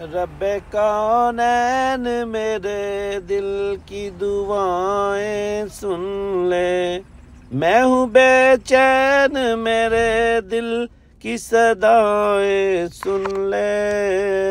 रब कौन मेरे दिल की दुआएं सुन ले मैं हूँ बेचैन मेरे दिल की सदाएं सुन ले